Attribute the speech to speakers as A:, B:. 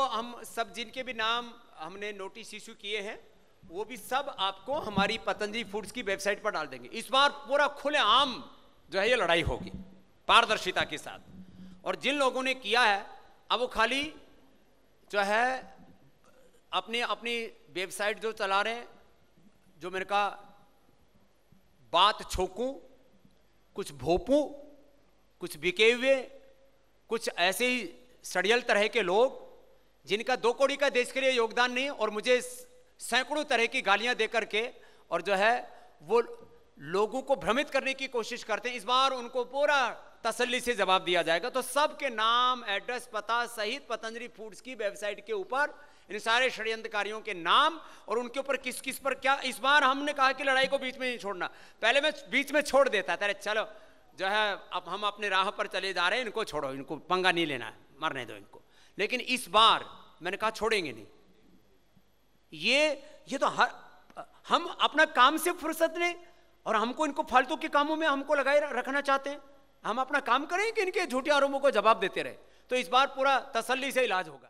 A: वो हम सब जिनके भी नाम हमने नोटिस इशू किए हैं वो भी सब आपको हमारी पतंजलि फूड्स की वेबसाइट पर डाल देंगे इस बार पूरा खुले आम जो है ये लड़ाई होगी पारदर्शिता के साथ और जिन लोगों ने किया है अब वो खाली जो है अपने अपनी वेबसाइट जो चला रहे हैं जो मैंने कहा बात छोकूं कुछ भोपूं कुछ बिके हुए कुछ ऐसे ही सड़ियल तरह के लोग जिनका दो कोड़ी का देश के लिए योगदान नहीं और मुझे सैकड़ों तरह की गालियां दे करके और जो है वो लोगों को भ्रमित करने की कोशिश करते हैं इस बार उनको पूरा तसल्ली से जवाब दिया जाएगा तो सबके नाम एड्रेस पता सहित पतंजलि फूड्स की वेबसाइट के ऊपर इन सारे षड्यंत्रकारियों के नाम और उनके ऊपर किस किस पर क्या इस बार हमने कहा कि लड़ाई को बीच में नहीं छोड़ना पहले मैं बीच में छोड़ देता था अरे चलो जो है अब हम अपने राह पर चले जा रहे हैं इनको छोड़ो इनको पंगा नहीं लेना है मरने दो इनको लेकिन इस बार मैंने कहा छोड़ेंगे नहीं ये ये तो हर हम अपना काम से फुर्सत लें और हमको इनको फालतू के कामों में हमको लगाए रखना चाहते हैं हम अपना काम करें कि इनके झूठे आरोपों को जवाब देते रहे तो इस बार पूरा तसल्ली से इलाज होगा